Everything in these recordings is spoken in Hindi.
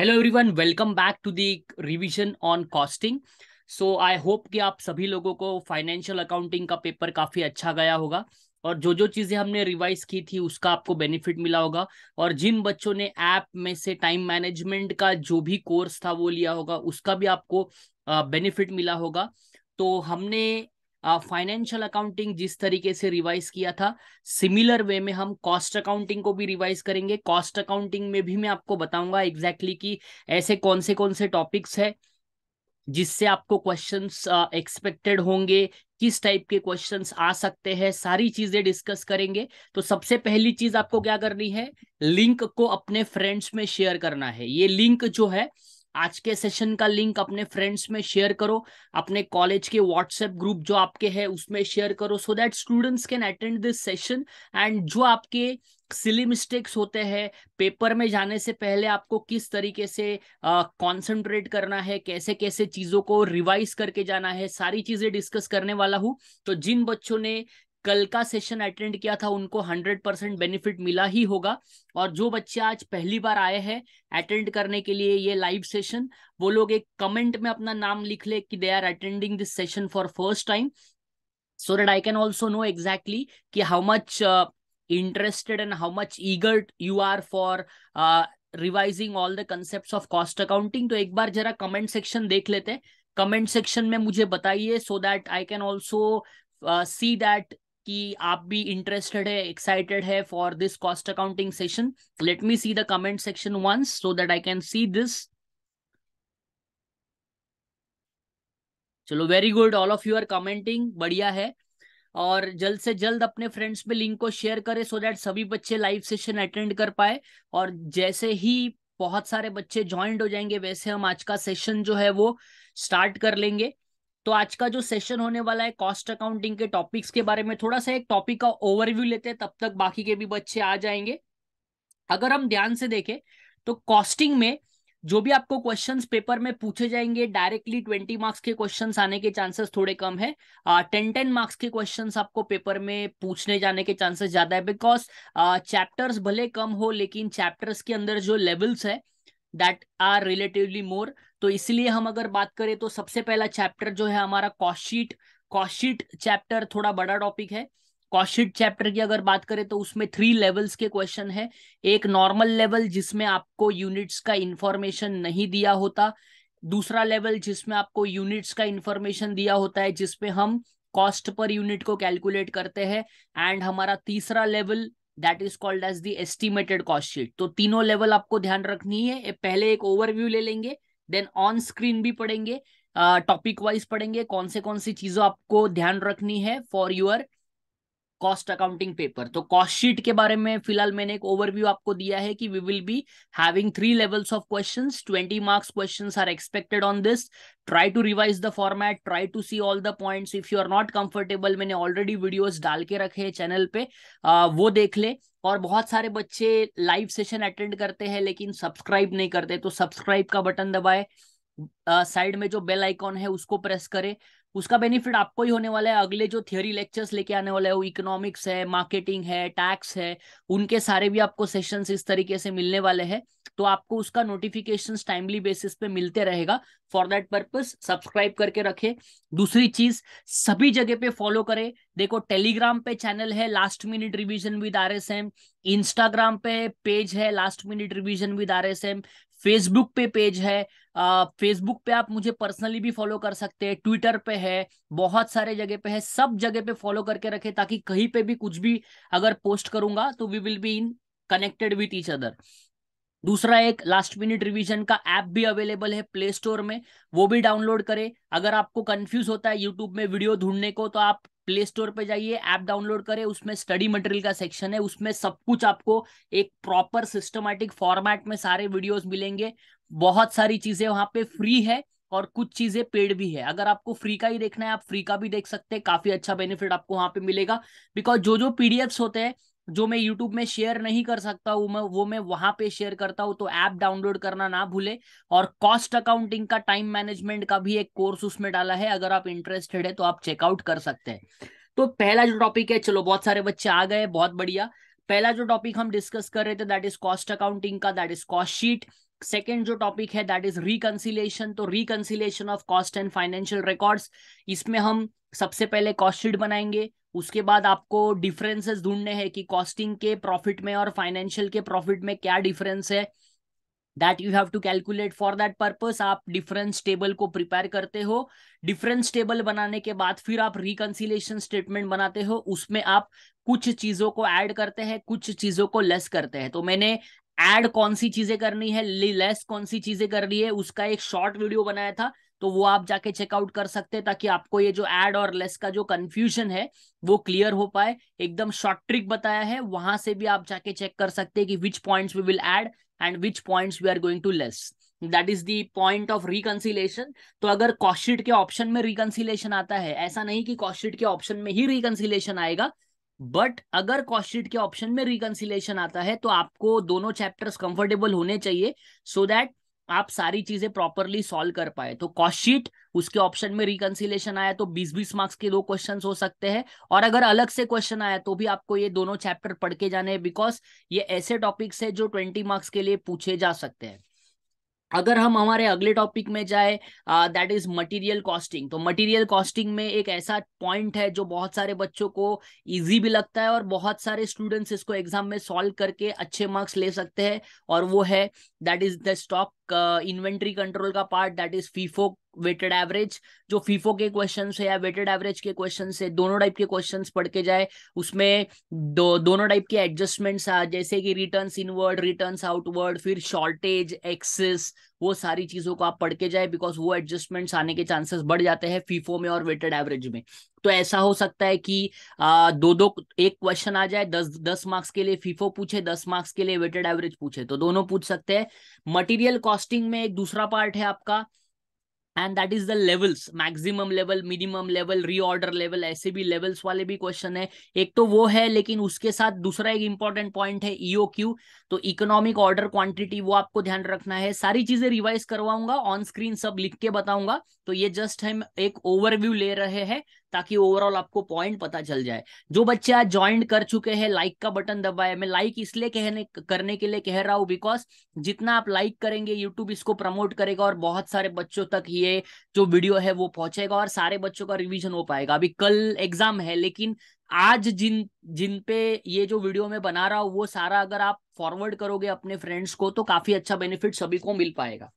Hello everyone welcome back to the revision on costing so I hope कि आप सभी लोगों को फाइनेंशियल अकाउंटिंग का पेपर काफ़ी अच्छा गया होगा और जो जो चीज़ें हमने रिवाइज की थी उसका आपको बेनिफिट मिला होगा और जिन बच्चों ने ऐप में से टाइम मैनेजमेंट का जो भी कोर्स था वो लिया होगा उसका भी आपको बेनिफिट मिला होगा तो हमने फाइनेंशियल अकाउंटिंग जिस तरीके से रिवाइज किया था सिमिलर वे में हम कॉस्ट अकाउंटिंग को भी रिवाइज करेंगे कॉस्ट अकाउंटिंग में भी मैं आपको बताऊंगा एग्जैक्टली exactly कि ऐसे कौन से कौन से टॉपिक्स है जिससे आपको क्वेश्चंस एक्सपेक्टेड होंगे किस टाइप के क्वेश्चंस आ सकते हैं सारी चीजें डिस्कस करेंगे तो सबसे पहली चीज आपको क्या करनी है लिंक को अपने फ्रेंड्स में शेयर करना है ये लिंक जो है आज के सेशन का लिंक अपने फ्रेंड्स में शेयर करो अपने कॉलेज के व्हाट्सएप ग्रुप जो आपके है उसमें शेयर करो so that students can attend this session and जो आपके सिली मिस्टेक्स होते हैं पेपर में जाने से पहले आपको किस तरीके से कंसंट्रेट uh, करना है कैसे कैसे चीज़ों को रिवाइज करके जाना है सारी चीज़ें डिस्कस करने वाला हूँ तो जिन बच्चों ने कल का सेशन अटेंड किया था उनको हंड्रेड परसेंट बेनिफिट मिला ही होगा और जो बच्चे आज पहली बार आए हैं अटेंड करने के लिए ये लाइव सेशन वो लोग एक कमेंट में अपना नाम लिख ले कि they are attending this session for first time so that I can also know exactly कि how much interested and how much eager you are for revising all the concept of cost accounting तो एक बार जरा कमेंट सेक्शन देख लेते हैं कमेंट सेक्शन में मुझे बताइए so that I can also see that कि आप भी इंटरेस्टेड है एक्साइटेड है for this cost accounting session let me see the comment section once so that I can see this चलो very good all of you are commenting बढ़िया है और जल्द से जल्द अपने फ्रेंड्स में लिंक को शेयर करें सो दैट सभी बच्चे लाइव सेशन अटेंड कर पाए और जैसे ही बहुत सारे बच्चे ज्वाइंट हो जाएंगे वैसे हम आज का सेशन जो है वो स्टार्ट कर लेंगे तो आज का जो सेशन होने वाला है कॉस्ट अकाउंटिंग के टॉपिक्स के बारे में थोड़ा सा एक टॉपिक का ओवरव्यू लेते हैं तब तक बाकी के भी बच्चे आ जाएंगे अगर हम ध्यान से देखें तो कॉस्टिंग में जो भी आपको क्वेश्चंस पेपर में पूछे जाएंगे डायरेक्टली ट्वेंटी मार्क्स के क्वेश्चंस आने के चांसेस थोड़े कम है टेन टेन मार्क्स के क्वेश्चंस आपको पेपर में पूछने जाने के चांसेस ज्यादा है बिकॉज चैप्टर्स भले कम हो लेकिन चैप्टर्स के अंदर जो लेवल्स है दैट आर रिलेटिवली मोर तो इसलिए हम अगर बात करें तो सबसे पहला चैप्टर जो है हमारा कॉस्टशीट कॉस्टशीट चैप्टर थोड़ा बड़ा टॉपिक है कॉस्टशीट चैप्टर की अगर बात करें तो उसमें थ्री लेवल्स के क्वेश्चन है एक नॉर्मल लेवल जिसमें आपको यूनिट्स का इंफॉर्मेशन नहीं दिया होता दूसरा लेवल जिसमें आपको यूनिट्स का इंफॉर्मेशन दिया होता है जिसमें हम कॉस्ट पर यूनिट को कैलकुलेट करते हैं एंड हमारा तीसरा level that is called as the estimated cost sheet तो तीनों लेवल आपको ध्यान रखनी है पहले एक ओवरव्यू ले लेंगे देन ऑन स्क्रीन भी पढ़ेंगे टॉपिक वाइज पढ़ेंगे कौन से कौन सी चीजों आपको ध्यान रखनी है for your cost accounting paper तो कॉस्ट शीट के बारे में फिलहाल मैंने एक ओवरव्यू आपको दिया है कि we will be having three levels of questions 20 marks questions are expected on this try to revise the format try to see all the points if you are not comfortable मैंने ऑलरेडी वीडियोस डाल के रखे हैं चैनल पे आ, वो देख ले और बहुत सारे बच्चे लाइव सेशन अटेंड करते हैं लेकिन सब्सक्राइब नहीं करते तो सब्सक्राइब का बटन दबाए साइड में जो बेल आइकॉन है उसको प्रेस करें उसका बेनिफिट आपको ही होने वाला है अगले जो थियोरी लेक्चर्स लेके आने वाला है वो इकोनॉमिक्स है मार्केटिंग है टैक्स है उनके सारे भी आपको सेशंस इस तरीके से मिलने वाले हैं तो आपको उसका नोटिफिकेशन टाइमली बेसिस पे मिलते रहेगा फॉर दैट पर्पज सब्सक्राइब करके रखे दूसरी चीज सभी जगह पे फॉलो करे देखो टेलीग्राम पे चैनल है last minute revision with R S M Instagram पे पेज है last minute revision with R S M Facebook पे पेज है फेसबुक पे आप मुझे पर्सनली भी फॉलो कर सकते हैं ट्विटर पे है बहुत सारे जगह पे है सब जगह पे फॉलो करके रखें ताकि कहीं पे भी कुछ भी अगर पोस्ट करूंगा तो we will be in connected with each other दूसरा एक लास्ट मिनट रिवीजन का ऐप भी अवेलेबल है प्ले स्टोर में वो भी डाउनलोड करें अगर आपको कंफ्यूज होता है यूट्यूब में वीडियो ढूंढने को तो आप प्ले स्टोर पे जाइए ऐप डाउनलोड करें उसमें स्टडी मटेरियल का सेक्शन है उसमें सब कुछ आपको एक प्रॉपर सिस्टमैटिक फॉर्मेट में सारे वीडियोस मिलेंगे बहुत सारी चीजें वहां पे फ्री है और कुछ चीजें पेड भी है अगर आपको फ्री का ही देखना है आप फ्री का भी देख सकते हैं काफी अच्छा बेनिफिट आपको वहां पे मिलेगा बिकॉज जो जो पीडीएफ्स होते हैं जो मैं यूट्यूब में शेयर नहीं कर सकता हूँ मैं वो मैं वहां पे शेयर करता हूँ तो ऐप डाउनलोड करना ना भूले और कॉस्ट अकाउंटिंग का टाइम मैनेजमेंट का भी एक कोर्स उसमें डाला है अगर आप इंटरेस्टेड है तो आप चेकआउट कर सकते हैं तो पहला जो टॉपिक है चलो बहुत सारे बच्चे आ गए बहुत बढ़िया पहला जो टॉपिक हम डिस्कस कर रहे थे दैट इज कॉस्ट अकाउंटिंग का that is cost sheet second जो टॉपिक है दैट इज रिकनसिलेशन तो reconciliation of cost and financial records इसमें हम सबसे पहले कॉस्ट शीट बनाएंगे उसके बाद आपको डिफरेंसेस ढूंढने हैं कि कॉस्टिंग के प्रॉफिट में और फाइनेंशियल के प्रॉफिट में क्या डिफरेंस है that you have to calculate for that purpose आप डिफरेंस टेबल को प्रिपेयर करते हो डिफरेंस टेबल बनाने के बाद फिर आप रिकन्सिलेशन स्टेटमेंट बनाते हो उसमें आप कुछ चीजों को ऐड करते हैं कुछ चीजों को लेस करते हैं तो मैंने एड कौन सी चीजें करनी है लेस कौन सी चीजें करनी है उसका एक शॉर्ट वीडियो बनाया था तो वो आप जाके चेकआउट कर सकते हैं ताकि आपको ये जो एड और लेस का जो कंफ्यूजन है वो क्लियर हो पाए एकदम शॉर्ट ट्रिक बताया है वहां से भी आप जाके चेक कर सकते हैं कि which points we will add and which points we are going to less that is the point of reconciliation तो अगर कॉस्टशीट के ऑप्शन में रिकन्सिलेशन आता है ऐसा नहीं कि कॉस्टशीट के ऑप्शन में ही रिकन्सिलेशन आएगा बट अगर कॉस्टिट के ऑप्शन में रिकनसिलेशन आता है तो आपको दोनों चैप्टर्स कंफर्टेबल होने चाहिए सो so दैट आप सारी चीजें प्रॉपरली सॉल्व कर पाए तो कॉस्टशीट उसके ऑप्शन में रिकनसिलेशन आया तो 20-20 मार्क्स के दो क्वेश्चन हो सकते हैं और अगर अलग से क्वेश्चन आया तो भी आपको ये दोनों चैप्टर पढ़ के जाने हैं बिकॉज ये ऐसे टॉपिक्स है जो 20 मार्क्स के लिए पूछे जा सकते हैं अगर हम हमारे अगले टॉपिक में जाए दैट इज मटेरियल कॉस्टिंग तो मटेरियल कॉस्टिंग में एक ऐसा पॉइंट है जो बहुत सारे बच्चों को इजी भी लगता है और बहुत सारे स्टूडेंट्स इसको एग्जाम में सॉल्व करके अच्छे मार्क्स ले सकते हैं और वो है that is the stock inventory control का part that is FIFO weighted average जो फीफो के क्वेश्चन है या वेटेड एवरेज के क्वेश्चन है दोनों टाइप के क्वेश्चन पढ़ के जाए उसमें दो दोनों टाइप के एडजस्टमेंट्स आ जैसे कि रिटर्न इनवर्ड रिटर्न आउटवर्ड फिर शॉर्टेज एक्सेस वो सारी चीजों को आप पढ़ के जाए बिकॉज वो एडजस्टमेंट्स आने के चांसेस बढ़ जाते हैं फीफो में और वेटेड एवरेज में तो ऐसा हो सकता है कि आ, दो दो एक क्वेश्चन आ जाए दस दस मार्क्स के लिए फीफो पूछे दस मार्क्स के लिए वेटेड एवरेज पूछे तो दोनों पूछ सकते हैं मटेरियल कॉस्टिंग में एक दूसरा पार्ट है आपका and that is the levels maximum level minimum level reorder level ऐसे भी लेवल्स वाले भी क्वेश्चन है एक तो वो है लेकिन उसके साथ दूसरा एक इंपॉर्टेंट पॉइंट है ईओ e क्यू तो इकोनॉमिक ऑर्डर क्वांटिटी वो आपको ध्यान रखना है सारी चीजें रिवाइज करवाऊंगा ऑन स्क्रीन सब लिख के बताऊंगा तो ये जस्ट हम एक ओवरव्यू ले रहे हैं ताकि ओवरऑल आपको पॉइंट पता चल जाए जो बच्चे आज ज्वाइन कर चुके हैं लाइक का बटन दबाए मैं लाइक इसलिए कहने करने के लिए कह रहा हूँ बिकॉज जितना आप लाइक करेंगे यूट्यूब इसको प्रमोट करेगा और बहुत सारे बच्चों तक ये जो वीडियो है वो पहुंचेगा और सारे बच्चों का रिविजन हो पाएगा अभी कल एग्जाम है लेकिन आज जिन जिन पे ये जो वीडियो मैं बना रहा हूँ वो सारा अगर आप फॉरवर्ड करोगे अपने फ्रेंड्स को तो काफी अच्छा बेनिफिट सभी को मिल पाएगा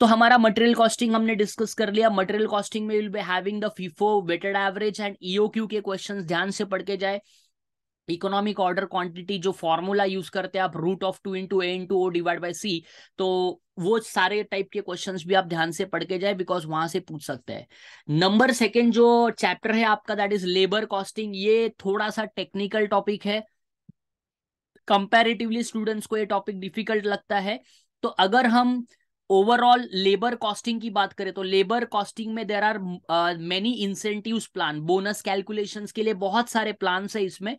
तो हमारा मटेरियल कॉस्टिंग हमने डिस्कस कर लिया मटेरियल कॉस्टिंग में will be having the FIFO weighted average and Q के क्वेश्चन ध्यान से पढ़ के जाए इकोनॉमिक ऑर्डर क्वांटिटी जो फॉर्मूला यूज करते हैं आप root of two into A into O divide by C तो वो सारे टाइप के क्वेश्चंस भी आप ध्यान से पढ़ के जाए बिकॉज वहां से पूछ सकते हैं नंबर सेकेंड जो चैप्टर है आपका दैट इज लेबर कॉस्टिंग ये थोड़ा सा टेक्निकल टॉपिक है कंपेरेटिवली स्टूडेंट्स को ये टॉपिक डिफिकल्ट लगता है तो अगर हम ओवरऑल लेबर कॉस्टिंग की बात करें तो लेबर कॉस्टिंग में there are many incentive plan bonus calculation के लिए बहुत सारे प्लान है इसमें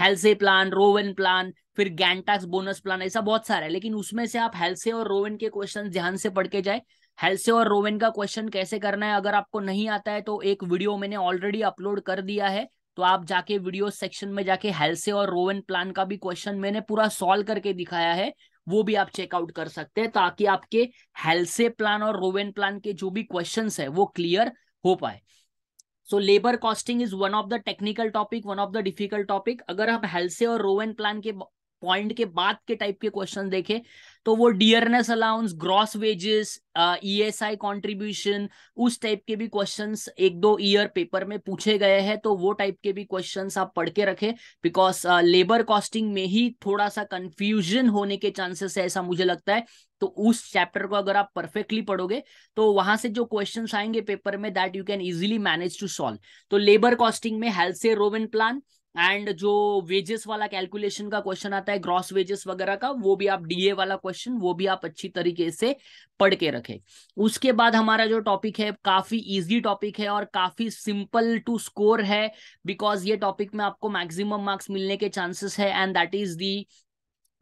हेल्से प्लान रोवन प्लान फिर गैंटाक्स बोनस प्लान ऐसा बहुत सारा है लेकिन उसमें से आप हेल्से और रोवन के क्वेश्चन ध्यान से पढ़ के जाए हेल्से और रोवन का क्वेश्चन कैसे करना है अगर आपको नहीं आता है तो एक वीडियो मैंने ऑलरेडी अपलोड कर दिया है तो आप जाके वीडियो सेक्शन में जाके हेल्से और रोवन प्लान का भी क्वेश्चन मैंने पूरा सॉल्व करके दिखाया है वो भी आप चेकआउट कर सकते हैं ताकि आपके हेल्से प्लान और रोवेन प्लान के जो भी क्वेश्चन है वो क्लियर हो पाए so labour costing is one of the technical topic one of the difficult topic अगर हम हेल्से और रोवेन प्लान के पॉइंट के बाद के टाइप के क्वेश्चन देखे तो वो dearness allowance gross wages E S I contribution उस टाइप के भी क्वेश्चन एक दो ईयर पेपर में पूछे गए हैं तो वो टाइप के भी क्वेश्चन आप पढ़ के रखें बिकॉज लेबर कॉस्टिंग में ही थोड़ा सा कंफ्यूजन होने के चांसेस है ऐसा मुझे लगता है तो उस चैप्टर को अगर आप परफेक्टली पढ़ोगे तो वहां से जो क्वेश्चन आएंगे पेपर में that you can easily manage to solve तो लेबर कॉस्टिंग में Halsey Rowan plan and जो वेजेस वाला कैलकुलेशन का क्वेश्चन आता है ग्रॉस वेजेस वगैरह का वो भी आप डीए वाला क्वेश्चन वो भी आप अच्छी तरीके से पढ़ के रखें उसके बाद हमारा जो टॉपिक है काफी इजी टॉपिक है और काफी सिंपल टू स्कोर है बिकॉज ये टॉपिक में आपको मैक्सिमम मार्क्स मिलने के चांसेस है and that is the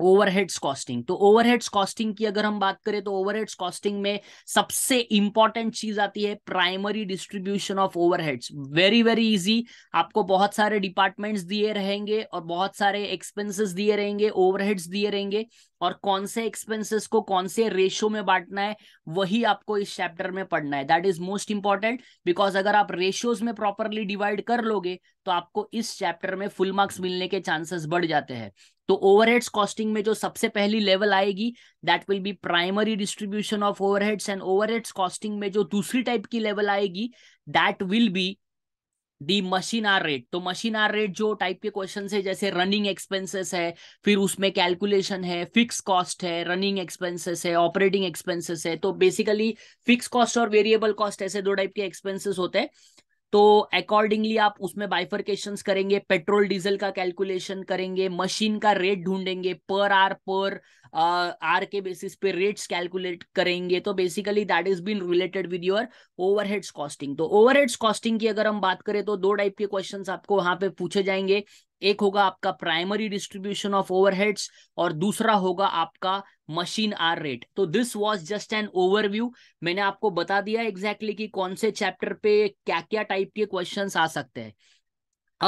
overheads costing तो ओवरहेड्स कॉस्टिंग की अगर हम बात करें तो ओवरहेड्स कॉस्टिंग में सबसे इंपॉर्टेंट चीज आती है primary distribution of overheads very very easy आपको बहुत सारे डिपार्टमेंट्स दिए रहेंगे और बहुत सारे एक्सपेंसेस दिए रहेंगे ओवरहेड्स दिए रहेंगे और कौन से एक्सपेंसेस को कौन से रेशियो में बांटना है वही आपको इस चैप्टर में पढ़ना है that is most important because अगर आप रेशियोज में प्रॉपरली डिवाइड कर लोगे तो आपको इस चैप्टर में फुल मार्क्स मिलने के चांसेस बढ़ जाते हैं तो ओवरहेड्स कॉस्टिंग में जो सबसे पहली लेवल आएगी that will be primary distribution of overheads and overheads costing में जो दूसरी टाइप की लेवल आएगी that will be the machine hour rate तो मशीन आर रेट जो टाइप के क्वेश्चन है जैसे रनिंग एक्सपेंसेस है फिर उसमें कैलकुलेशन है फिक्स कॉस्ट है रनिंग एक्सपेंसेस है ऑपरेटिंग एक्सपेंसेस है तो बेसिकली फिक्स कॉस्ट और वेरिएबल कॉस्ट ऐसे दो टाइप के एक्सपेंसेस होते हैं तो अकॉर्डिंगली आप उसमें बाइफर्केशन करेंगे पेट्रोल डीजल का कैलकुलेशन करेंगे मशीन का रेट ढूंढेंगे पर आर पर आर के बेसिस पे रेट्स कैलकुलेट करेंगे तो basically that is been related with your overheads costing तो ओवरहेड्स कॉस्टिंग की अगर हम बात करें तो दो टाइप के क्वेश्चन आपको वहां पे पूछे जाएंगे एक होगा आपका प्राइमरी डिस्ट्रीब्यूशन ऑफ ओवरहेड्स और दूसरा होगा आपका मशीन आर रेट तो this was just an overview मैंने आपको बता दिया एग्जैक्टली exactly कि कौन से चैप्टर पे क्या क्या टाइप के क्वेश्चन आ सकते हैं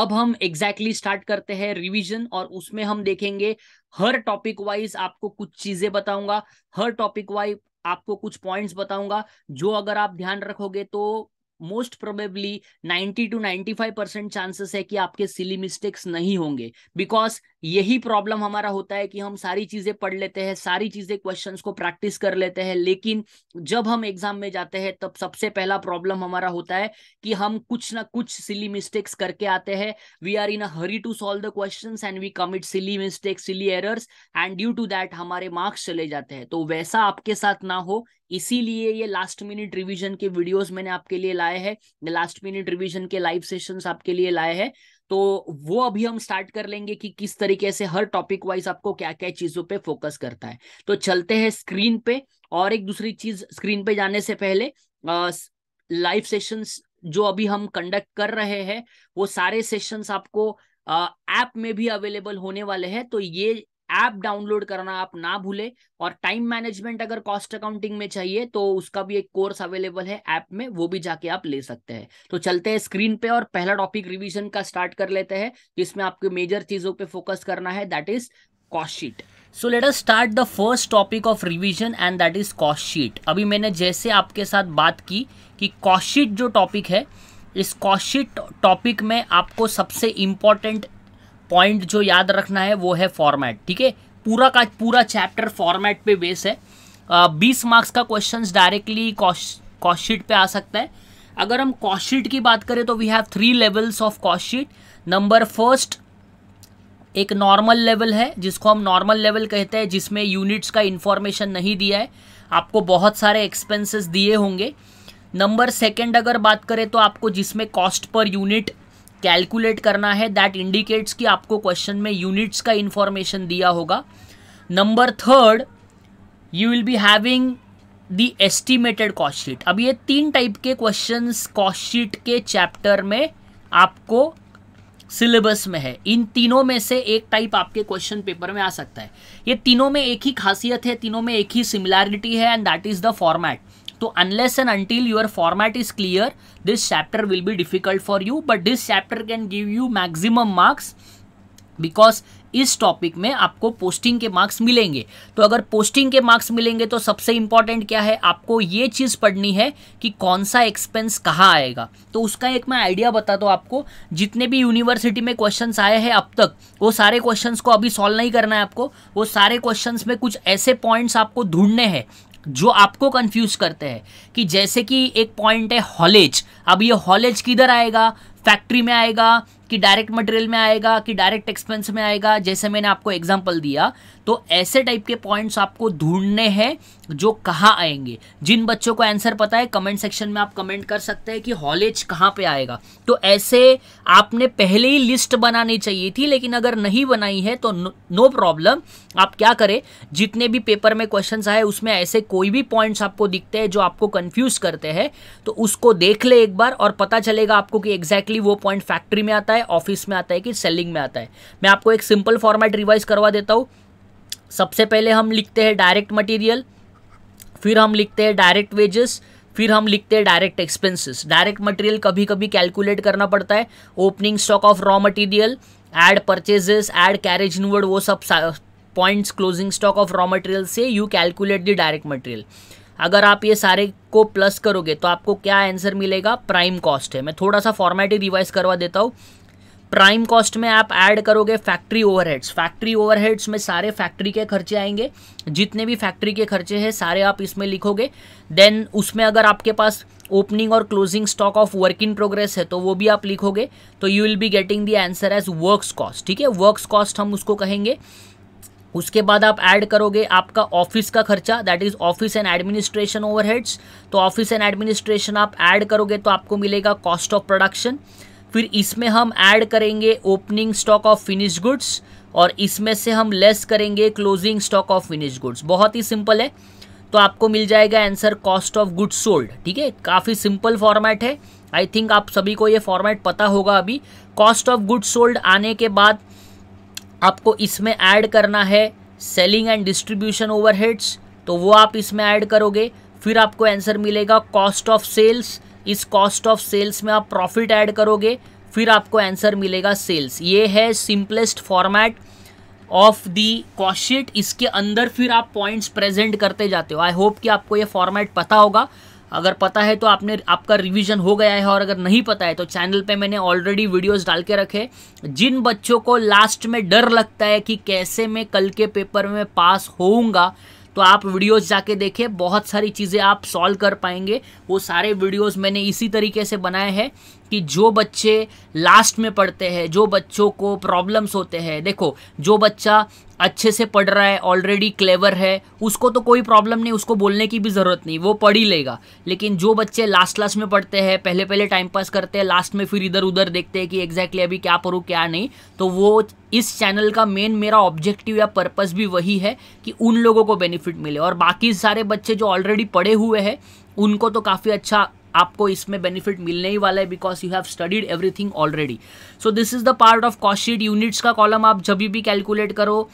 अब हम एग्जैक्टली exactly स्टार्ट करते हैं रिवीजन और उसमें हम देखेंगे हर टॉपिक वाइज आपको कुछ चीजें बताऊंगा हर टॉपिक वाइज आपको कुछ पॉइंट्स बताऊंगा जो अगर आप ध्यान रखोगे तो most probably 90 to 95 percent chances है कि आपके सिली मिस्टेक्स नहीं होंगे बिकॉज यही प्रॉब्लम हमारा होता है कि हम सारी चीजें पढ़ लेते हैं सारी चीजें क्वेश्चन को प्रैक्टिस कर लेते हैं लेकिन जब हम एग्जाम में जाते हैं तब सबसे पहला प्रॉब्लम हमारा होता है कि हम कुछ ना कुछ सिली मिस्टेक्स करके आते हैं we are in hurry to solve the question and we commit silly mistakes silly errors and due to that हमारे मार्क्स चले जाते हैं तो वैसा आपके साथ ना हो इसीलिए ये लास्ट मिनट रिवीजन के वीडियोस मैंने आपके लिए लाए हैं लास्ट मिनट रिवीजन के लाइव सेशंस आपके लिए लाए हैं तो वो अभी हम स्टार्ट कर लेंगे कि किस तरीके से हर टॉपिक वाइज आपको क्या क्या चीजों पे फोकस करता है तो चलते हैं स्क्रीन पे और एक दूसरी चीज स्क्रीन पे जाने से पहले लाइव सेशंस जो अभी हम कंडक्ट कर रहे हैं वो सारे सेशंस आपको ऐप में भी अवेलेबल होने वाले हैं तो ये ऐप डाउनलोड करना आप ना भूले और टाइम मैनेजमेंट अगर कॉस्ट अकाउंटिंग में चाहिए तो उसका भी एक कोर्स अवेलेबल है ऐप में वो भी जाके आप ले सकते हैं तो चलते हैं स्क्रीन पे और पहला टॉपिक रिविजन का स्टार्ट कर लेते हैं जिसमें आपके मेजर चीजों पे फोकस करना है that is cost sheet so let us start the first topic of revision and that is cost sheet अभी मैंने जैसे आपके साथ बात की कि कॉस्ट शीट जो टॉपिक है इस कॉस्ट शीट टॉपिक में आपको सबसे इंपॉर्टेंट पॉइंट जो याद रखना है वो है फॉर्मेट ठीक है पूरा का पूरा चैप्टर फॉर्मेट पे बेस है बीस मार्क्स का क्वेश्चन डायरेक्टली कॉस्टशीट पे आ सकता है अगर हम कॉस्टशीट की बात करें तो we have three levels of cost sheet number first एक नॉर्मल लेवल है जिसको हम नॉर्मल लेवल कहते हैं जिसमें यूनिट्स का इंफॉर्मेशन नहीं दिया है आपको बहुत सारे एक्सपेंसेस दिए होंगे नंबर सेकंड अगर बात करें तो आपको जिसमें कॉस्ट पर यूनिट कैलकुलेट करना है दैट इंडिकेट्स कि आपको क्वेश्चन में यूनिट्स का इंफॉर्मेशन दिया होगा number third you will be having the estimated cost sheet अब ये तीन टाइप के क्वेश्चन कॉस्ट शीट के चैप्टर में आपको सिलेबस में है इन तीनों में से एक टाइप आपके क्वेश्चन पेपर में आ सकता है ये तीनों में एक ही खासियत है तीनों में एक ही सिमिलैरिटी है and that is the format तो unless and until your format is clear this chapter will be difficult for you but this chapter can give you maximum marks because इस टॉपिक में आपको पोस्टिंग के मार्क्स मिलेंगे तो अगर पोस्टिंग के मार्क्स मिलेंगे तो सबसे इंपॉर्टेंट क्या है आपको ये चीज़ पढ़नी है कि कौन सा एक्सपेंस कहाँ आएगा तो उसका एक मैं आइडिया बता दो आपको जितने भी यूनिवर्सिटी में क्वेश्चन आए हैं अब तक वो सारे क्वेश्चन को अभी सॉल्व नहीं करना है आपको वो सारे क्वेश्चन में कुछ ऐसे पॉइंट्स आपको ढूंढने हैं जो आपको कंफ्यूज करते हैं कि जैसे कि एक पॉइंट है हॉलेज अब ये हॉलेज किधर आएगा फैक्ट्री में आएगा कि डायरेक्ट मटेरियल में आएगा कि डायरेक्ट एक्सपेंस में आएगा जैसे मैंने आपको एग्जांपल दिया तो ऐसे टाइप के पॉइंट्स आपको ढूंढने हैं जो कहाँ आएंगे जिन बच्चों को आंसर पता है कमेंट सेक्शन में आप कमेंट कर सकते हैं कि हॉलेज कहाँ पे आएगा तो ऐसे आपने पहले ही लिस्ट बनानी चाहिए थी लेकिन अगर नहीं बनाई है तो नो प्रॉब्लम आप क्या करें जितने भी पेपर में क्वेश्चन आए उसमें ऐसे कोई भी पॉइंट्स आपको दिखते हैं जो आपको कन्फ्यूज़ करते हैं तो उसको देख ले एक बार और पता चलेगा आपको कि एग्जैक्ट डायरेक्टली वो पॉइंट फैक्ट्री में आता है ऑफिस में आता है कि सेलिंग में आता है मैं आपको एक सिंपल फॉर्मेट रिवाइज करवा देता हूँ सबसे पहले हम लिखते हैं डायरेक्ट मटेरियल फिर हम लिखते हैं डायरेक्ट वेजेस फिर हम लिखते हैं डायरेक्ट एक्सपेंसेस डायरेक्ट मटेरियल कभी कभी कैलकुलेट करना पड़ता है opening stock of raw material add purchases add carriage inward वो सब points closing stock of raw material से you calculate the direct material अगर आप ये सारे को प्लस करोगे तो आपको क्या आंसर मिलेगा प्राइम कॉस्ट है मैं थोड़ा सा फॉर्मेट ही रिवाइज करवा देता हूँ प्राइम कॉस्ट में आप ऐड करोगे फैक्ट्री ओवरहेड्स फैक्ट्री ओवरहेड्स में सारे फैक्ट्री के खर्चे आएंगे जितने भी फैक्ट्री के खर्चे हैं सारे आप इसमें लिखोगे देन उसमें अगर आपके पास ओपनिंग और closing stock of work in progress है तो वो भी आप लिखोगे तो you will be getting the answer as works cost ठीक है वर्क्स कॉस्ट हम उसको कहेंगे उसके बाद आप ऐड करोगे आपका ऑफिस का खर्चा that is office and administration overheads तो ऑफिस एंड एडमिनिस्ट्रेशन आप ऐड करोगे तो आपको मिलेगा कॉस्ट ऑफ प्रोडक्शन फिर इसमें हम ऐड करेंगे opening stock of finish goods और इसमें से हम लेस करेंगे closing stock of finish goods बहुत ही सिंपल है तो आपको मिल जाएगा answer cost of goods sold ठीक है काफ़ी सिंपल फॉर्मेट है आई थिंक आप सभी को ये फॉर्मेट पता होगा अभी कॉस्ट ऑफ गुड्स सोल्ड आने के बाद आपको इसमें ऐड करना है सेलिंग एंड डिस्ट्रीब्यूशन ओवरहेड्स तो वो आप इसमें ऐड करोगे फिर आपको आंसर मिलेगा कॉस्ट ऑफ सेल्स इस कॉस्ट ऑफ सेल्स में आप प्रॉफिट ऐड करोगे फिर आपको आंसर मिलेगा सेल्स ये है simplest format of the cost sheet इसके अंदर फिर आप पॉइंट्स प्रेजेंट करते जाते हो आई होप कि आपको ये फॉर्मेट पता होगा अगर पता है तो आपने आपका रिवीजन हो गया है और अगर नहीं पता है तो चैनल पे मैंने ऑलरेडी वीडियोस डाल के रखे जिन बच्चों को लास्ट में डर लगता है कि कैसे मैं कल के पेपर में पास होऊंगा तो आप वीडियोस जाके देखें बहुत सारी चीज़ें आप सॉल्व कर पाएंगे वो सारे वीडियोस मैंने इसी तरीके से बनाए हैं कि जो बच्चे लास्ट में पढ़ते हैं जो बच्चों को प्रॉब्लम्स होते हैं देखो जो बच्चा अच्छे से पढ़ रहा है ऑलरेडी क्लेवर है उसको तो कोई प्रॉब्लम नहीं उसको बोलने की भी ज़रूरत नहीं वो पढ़ ही लेगा लेकिन जो बच्चे लास्ट लास्ट में पढ़ते हैं पहले पहले टाइम पास करते हैं लास्ट में फिर इधर उधर देखते हैं कि एग्जैक्टली अभी क्या पढ़ूँ क्या नहीं तो वो इस चैनल का मेन मेरा ऑब्जेक्टिव या पर्पज़ भी वही है कि उन लोगों को बेनिफिट मिले और बाकी सारे बच्चे जो ऑलरेडी पढ़े हुए हैं उनको तो काफ़ी अच्छा आपको इसमें बेनिफिट मिलने ही वाला है because you have studied everything already so this is the part of cost sheet units का कॉलम आप जब भी कैलकुलेट करो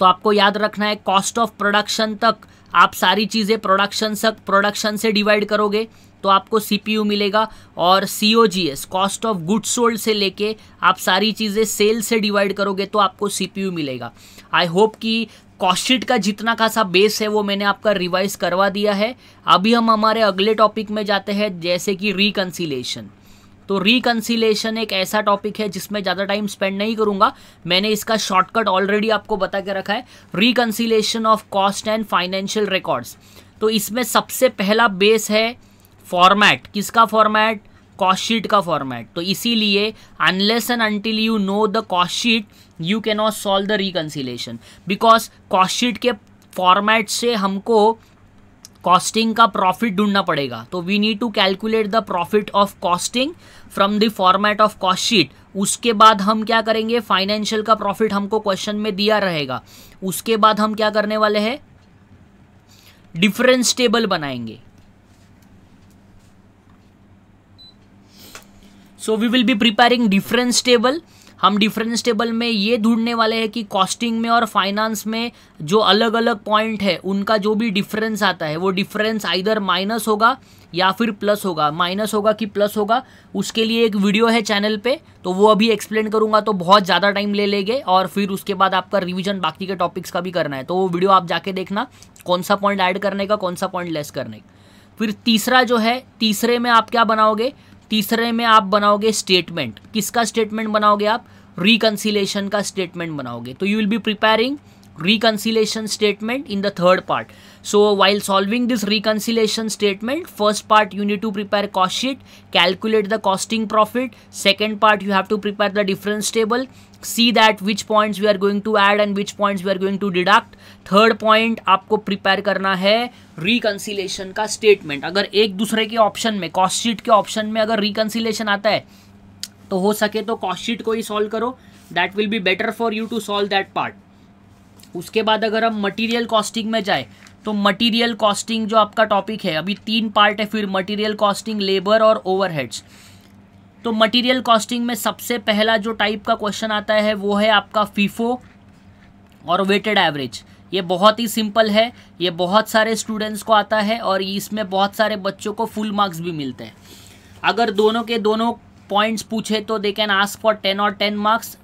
तो आपको याद रखना है कॉस्ट ऑफ प्रोडक्शन तक आप सारी चीज़ें प्रोडक्शन तक प्रोडक्शन से डिवाइड करोगे तो आपको सी मिलेगा और C O G S cost of goods sold से लेके आप सारी चीज़ें सेल से डिवाइड करोगे तो आपको सी मिलेगा आई होप कि कॉस्टशीट का जितना खासा बेस है वो मैंने आपका रिवाइज करवा दिया है अभी हम हमारे अगले टॉपिक में जाते हैं जैसे कि रिकन्सिलेशन तो रिकन्सिलेशन एक ऐसा टॉपिक है जिसमें ज़्यादा टाइम स्पेंड नहीं करूंगा मैंने इसका शॉर्टकट ऑलरेडी आपको बता के रखा है reconciliation of cost and financial records तो इसमें सबसे पहला बेस है फॉर्मेट किसका फॉर्मेट कॉस्टशीट का फॉर्मेट तो इसीलिए unless and until you know the cost sheet you can not solve the reconciliation because cost sheet के फॉर्मेट से हमको कॉस्टिंग का प्रॉफिट ढूंढना पड़ेगा तो we need to calculate the profit of costing from the format of cost sheet उसके बाद हम क्या करेंगे फाइनेंशियल का प्रॉफिट हमको क्वेश्चन में दिया रहेगा उसके बाद हम क्या करने वाले हैं डिफरेंस टेबल बनाएंगे so we will be preparing difference table हम डिफरेंस टेबल में ये ढूंढने वाले हैं कि कॉस्टिंग में और फाइनेंस में जो अलग अलग पॉइंट है उनका जो भी डिफरेंस आता है वो डिफरेंस आइधर माइनस होगा या फिर प्लस होगा माइनस होगा कि प्लस होगा उसके लिए एक वीडियो है चैनल पे तो वो अभी एक्सप्लेन करूंगा तो बहुत ज़्यादा टाइम ले लेंगे और फिर उसके बाद आपका रिवीजन बाकी के टॉपिक्स का भी करना है तो वो वीडियो आप जाके देखना कौन सा पॉइंट ऐड करने का कौन सा पॉइंट लेस करने का फिर तीसरा जो है तीसरे में आप क्या बनाओगे तीसरे में आप बनाओगे स्टेटमेंट किसका स्टेटमेंट बनाओगे आप रिकन्सिलेशन का स्टेटमेंट बनाओगे तो you will be preparing reconciliation statement in the third part. So while solving this reconciliation statement, first part you need to prepare cost sheet, calculate the costing profit. Second part you have to prepare the difference table, see that which points we are going to add and which points we are going to deduct. third point aapko prepare karna hai reconciliation ka statement agar ek dusre ke option mein cost sheet ke option mein agar reconciliation aata hai to ho sake to cost sheet ko hi solve karo that will be better for you to solve that part उसके बाद अगर हम मटेरियल कॉस्टिंग में जाए तो मटेरियल कॉस्टिंग जो आपका टॉपिक है अभी तीन पार्ट है फिर मटेरियल कॉस्टिंग लेबर और ओवरहेड्स तो मटेरियल कॉस्टिंग में सबसे पहला जो टाइप का क्वेश्चन आता है वो है आपका फीफो और वेटेड एवरेज ये बहुत ही सिंपल है ये बहुत सारे स्टूडेंट्स को आता है और इसमें बहुत सारे बच्चों को फुल मार्क्स भी मिलते हैं अगर दोनों के दोनों पॉइंट्स पूछे तो they can ask for ten और टेन मार्क्स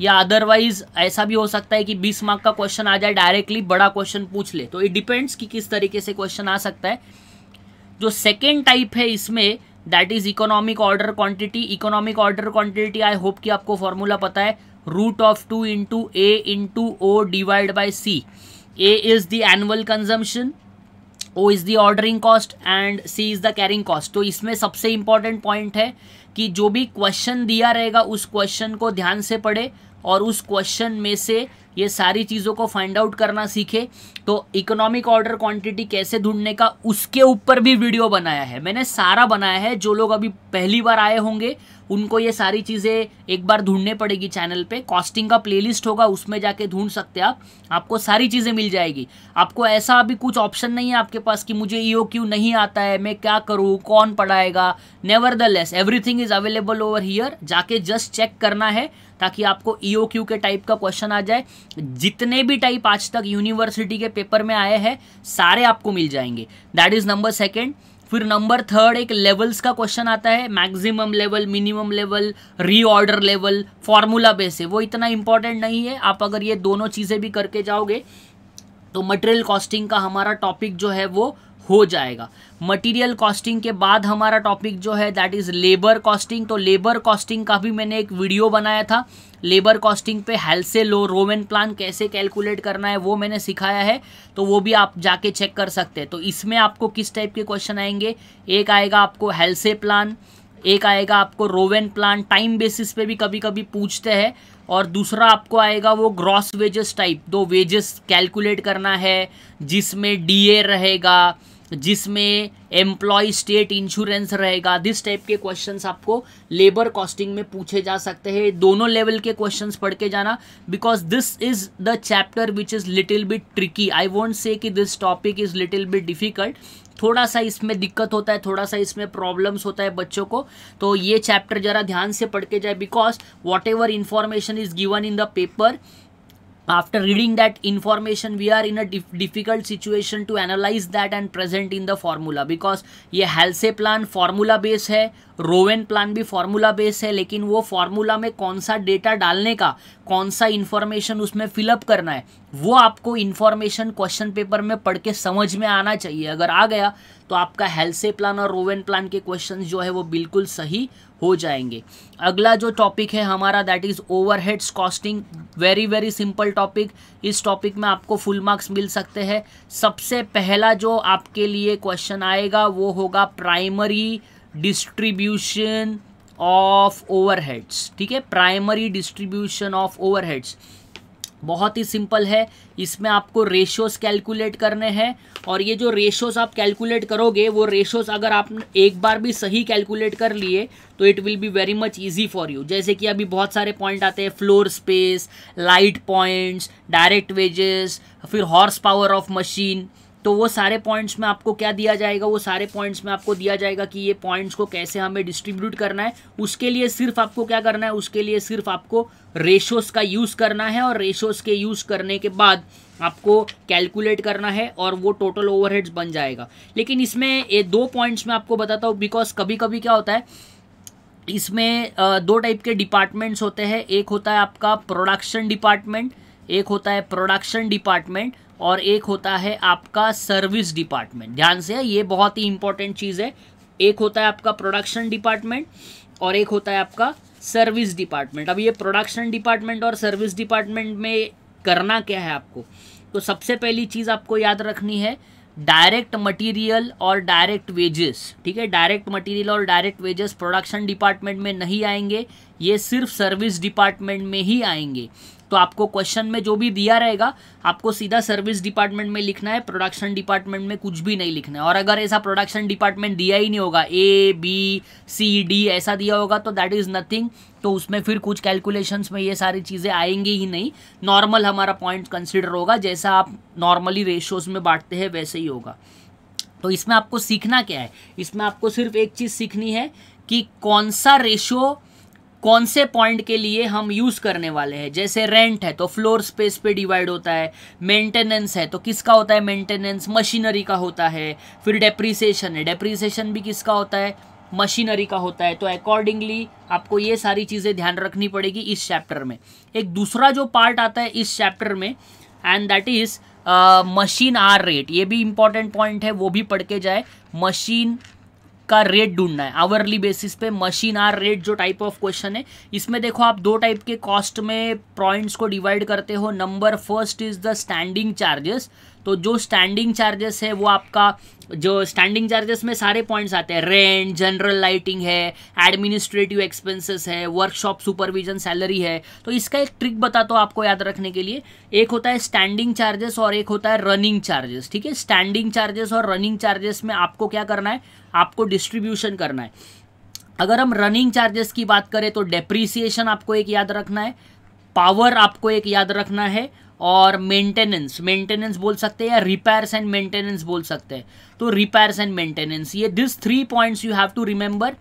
या अदरवाइज ऐसा भी हो सकता है कि बीस मार्क का क्वेश्चन आ जाए डायरेक्टली बड़ा क्वेश्चन पूछ ले तो इट डिपेंड्स कि किस तरीके से क्वेश्चन आ सकता है जो सेकेंड टाइप है इसमें that is economic order quantity economic order quantity I hope कि आपको फॉर्मूला पता है root of two into A into O divide by C A is the annual consumption O is the ordering cost and C is the carrying cost तो इसमें सबसे इंपॉर्टेंट पॉइंट है कि जो भी क्वेश्चन दिया रहेगा उस क्वेश्चन को ध्यान से पढ़े और उस क्वेश्चन में से ये सारी चीज़ों को फाइंड आउट करना सीखे तो इकोनॉमिक ऑर्डर क्वांटिटी कैसे ढूंढने का उसके ऊपर भी वीडियो बनाया है मैंने सारा बनाया है जो लोग अभी पहली बार आए होंगे उनको ये सारी चीज़ें एक बार ढूंढने पड़ेगी चैनल पे कॉस्टिंग का प्लेलिस्ट होगा उसमें जाके ढूंढ सकते आप आपको सारी चीज़ें मिल जाएगी आपको ऐसा अभी कुछ ऑप्शन नहीं है आपके पास कि मुझे ईओ e क्यू नहीं आता है मैं क्या करूँ कौन पढ़ाएगा nevertheless everything is available over here जाके जस्ट चेक करना है ताकि आपको ईओ e क्यू के टाइप का क्वेश्चन आ जाए जितने भी टाइप आज तक यूनिवर्सिटी के पेपर में आए हैं सारे आपको मिल जाएंगे दैट इज़ नंबर सेकेंड फिर नंबर थर्ड एक लेवल्स का क्वेश्चन आता है maximum level minimum level reorder level formula base है वो इतना इंपॉर्टेंट नहीं है आप अगर ये दोनों चीज़ें भी करके जाओगे तो मटेरियल कॉस्टिंग का हमारा टॉपिक जो है वो हो जाएगा मटेरियल कॉस्टिंग के बाद हमारा टॉपिक जो है दैट इज़ लेबर कॉस्टिंग तो लेबर कॉस्टिंग का भी मैंने एक वीडियो बनाया था लेबर कॉस्टिंग पे हेल्से लो रोमन प्लान कैसे कैलकुलेट करना है वो मैंने सिखाया है तो वो भी आप जाके चेक कर सकते हैं तो इसमें आपको किस टाइप के क्वेश्चन आएंगे एक आएगा आपको हेल्से प्लान एक आएगा आपको रोवेन प्लान टाइम बेसिस पे भी कभी कभी पूछते हैं और दूसरा आपको आएगा वो ग्रॉस वेजेस टाइप दो वेजेस कैलकुलेट करना है जिसमें डीए रहेगा जिसमें एम्प्लॉय स्टेट इंश्योरेंस रहेगा दिस टाइप के क्वेश्चंस आपको लेबर कॉस्टिंग में पूछे जा सकते हैं दोनों लेवल के क्वेश्चंस पढ़ के जाना because this is the chapter which is little bit tricky I want say कि this topic is little bit difficult थोड़ा सा इसमें दिक्कत होता है थोड़ा सा इसमें प्रॉब्लम्स होता है बच्चों को तो ये चैप्टर ज़रा ध्यान से पढ़ के जाए because whatever information is given in the paper after reading that information we are in a dif difficult situation to analyze that and present in the formula because ये हेल्से प्लान फार्मूला बेस है रोवेन प्लान भी फार्मूला बेस है लेकिन वो फार्मूला में कौन सा डेटा डालने का कौन सा इन्फॉर्मेशन उसमें फिलअप करना है वो आपको इन्फॉर्मेशन क्वेश्चन पेपर में पढ़ के समझ में आना चाहिए अगर आ गया तो आपका हेल्से प्लान और रोवेन प्लान के क्वेश्चन जो है वो बिल्कुल सही हो जाएंगे अगला जो टॉपिक है हमारा that is overheads costing very very simple topic इस टॉपिक में आपको फुल मार्क्स मिल सकते हैं सबसे पहला जो आपके लिए क्वेश्चन आएगा वो होगा प्राइमरी डिस्ट्रीब्यूशन ऑफ ओवरहेड्स ठीक है प्राइमरी डिस्ट्रीब्यूशन ऑफ ओवरहेड्स बहुत ही सिंपल है इसमें आपको रेशोस कैलकुलेट करने हैं और ये जो रेशोस आप कैलकुलेट करोगे वो रेशोस अगर आप एक बार भी सही कैलकुलेट कर लिए तो it will be very much easy for you जैसे कि अभी बहुत सारे पॉइंट आते हैं floor space light points direct wages फिर हॉर्स पावर ऑफ मशीन तो वो सारे पॉइंट्स में आपको क्या दिया जाएगा वो सारे पॉइंट्स में आपको दिया जाएगा कि ये पॉइंट्स को कैसे हमें डिस्ट्रीब्यूट करना है उसके लिए सिर्फ आपको क्या करना है उसके लिए सिर्फ आपको रेशोस का यूज़ करना है और रेशोस के यूज़ करने के बाद आपको कैलकुलेट करना है और वो टोटल ओवरहेड्स बन जाएगा लेकिन इसमें ये दो पॉइंट्स में आपको बताता हूँ बिकॉज कभी कभी क्या होता है इसमें दो टाइप के डिपार्टमेंट्स होते हैं एक होता है आपका प्रोडक्शन डिपार्टमेंट एक होता है प्रोडक्शन डिपार्टमेंट और एक होता है आपका सर्विस डिपार्टमेंट ध्यान से ये बहुत ही इंपॉर्टेंट चीज़ है एक होता है आपका प्रोडक्शन डिपार्टमेंट और एक होता है आपका सर्विस डिपार्टमेंट अब ये प्रोडक्शन डिपार्टमेंट और सर्विस डिपार्टमेंट में करना क्या है आपको तो सबसे पहली चीज़ आपको याद रखनी है डायरेक्ट मटेरियल और डायरेक्ट वेजेस ठीक है डायरेक्ट मटेरियल और डायरेक्ट वेजेस प्रोडक्शन डिपार्टमेंट में नहीं आएंगे ये सिर्फ सर्विस डिपार्टमेंट में ही आएंगे तो आपको क्वेश्चन में जो भी दिया रहेगा आपको सीधा सर्विस डिपार्टमेंट में लिखना है प्रोडक्शन डिपार्टमेंट में कुछ भी नहीं लिखना है और अगर ऐसा प्रोडक्शन डिपार्टमेंट दिया ही नहीं होगा ए बी सी डी ऐसा दिया होगा तो दैट इज़ नथिंग तो उसमें फिर कुछ कैलकुलेशंस में ये सारी चीज़ें आएंगी ही नहीं नॉर्मल हमारा पॉइंट कंसिडर होगा जैसा आप नॉर्मली रेशियोज़ में बांटते हैं वैसे ही होगा तो इसमें आपको सीखना क्या है इसमें आपको सिर्फ एक चीज़ सीखनी है कि कौन सा रेशियो कौन से पॉइंट के लिए हम यूज़ करने वाले हैं जैसे रेंट है तो फ्लोर स्पेस पे डिवाइड होता है मेंटेनेंस है तो किसका होता है मेंटेनेंस मशीनरी का होता है फिर डेप्रीसीशन है डेप्रीसीशन भी किसका होता है मशीनरी का होता है तो अकॉर्डिंगली आपको ये सारी चीज़ें ध्यान रखनी पड़ेगी इस चैप्टर में एक दूसरा जो पार्ट आता है इस चैप्टर में and that is machine hour rate ये भी इम्पॉर्टेंट पॉइंट है वो भी पढ़ के जाए मशीन का रेट ढूंढना है आवरली बेसिस पे मशीन आर रेट जो टाइप ऑफ क्वेश्चन है इसमें देखो आप दो टाइप के कॉस्ट में पॉइंट्स को डिवाइड करते हो number first is the standing charges तो जो स्टैंडिंग चार्जेस है वो आपका जो स्टैंडिंग चार्जेस में सारे पॉइंट्स आते हैं रेंट जनरल लाइटिंग है एडमिनिस्ट्रेटिव एक्सपेंसेस है वर्कशॉप सुपरविजन सैलरी है तो इसका एक ट्रिक बता तो आपको याद रखने के लिए एक होता है स्टैंडिंग चार्जेस और एक होता है रनिंग चार्जेस ठीक है स्टैंडिंग चार्जेस और रनिंग चार्जेस में आपको क्या करना है आपको डिस्ट्रीब्यूशन करना है अगर हम रनिंग चार्जेस की बात करें तो डेप्रीसिएशन आपको एक याद रखना है पावर आपको एक याद रखना है और मेंटेनेंस मेंटेनेंस बोल सकते हैं या रिपेयर्स एंड मेंटेनेंस बोल सकते हैं तो रिपेयर्स एंड मेंटेनेंस ये this three points you have to remember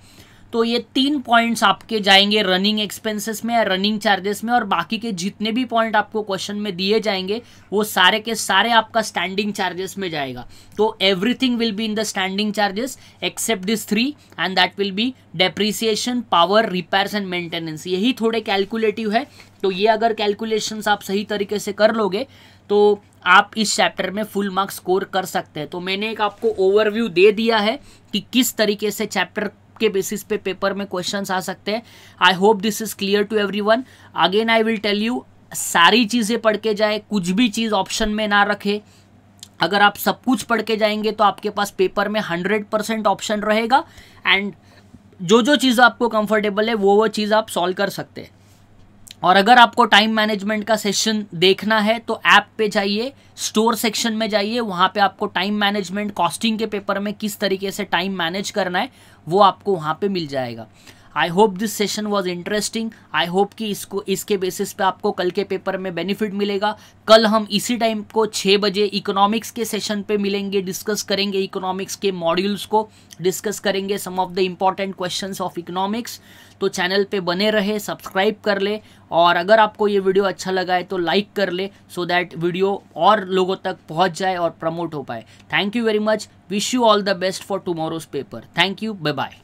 तो ये तीन पॉइंट्स आपके जाएंगे रनिंग एक्सपेंसेस में रनिंग चार्जेस में और बाकी के जितने भी पॉइंट आपको क्वेश्चन में दिए जाएंगे वो सारे के सारे आपका स्टैंडिंग चार्जेस में जाएगा तो everything will be in the standing charges except this three and that will be depreciation power repairs and maintenance यही थोड़े कैलकुलेटिव है तो ये अगर कैलकुलेशन आप सही तरीके से कर लोगे तो आप इस चैप्टर में फुल मार्क्स स्कोर कर सकते हैं तो मैंने एक आपको ओवरव्यू दे दिया है कि किस तरीके से चैप्टर आपके बेसिस पे पेपर में क्वेश्चन आ सकते हैं I hope this is clear to everyone again I will tell you सारी चीज़ें पढ़ के जाए कुछ भी चीज़ ऑप्शन में ना रखे अगर आप सब कुछ पढ़ के जाएंगे तो आपके पास पेपर में हंड्रेड परसेंट ऑप्शन रहेगा एंड जो जो चीज़ आपको कंफर्टेबल है वो वो चीज़ आप सॉल्व कर सकते हैं और अगर आपको टाइम मैनेजमेंट का सेशन देखना है तो ऐप पे जाइए स्टोर सेक्शन में जाइए वहाँ पे आपको टाइम मैनेजमेंट कॉस्टिंग के पेपर में किस तरीके से टाइम मैनेज करना है वो आपको वहाँ पे मिल जाएगा I hope this session was interesting I hope कि इसको इसके बेसिस पे आपको कल के पेपर में बेनिफिट मिलेगा कल हम इसी टाइम को छः बजे इकोनॉमिक्स के सेशन पे मिलेंगे डिस्कस करेंगे इकोनॉमिक्स के मॉड्यूल्स को डिस्कस करेंगे some of the important question of economics तो चैनल पे बने रहे सब्सक्राइब कर ले और अगर आपको ये वीडियो अच्छा लगा है तो लाइक कर ले सो दैट वीडियो और लोगों तक पहुंच जाए और प्रमोट हो पाए thank you very much wish you all the best for tomorrow's paper thank you bye bye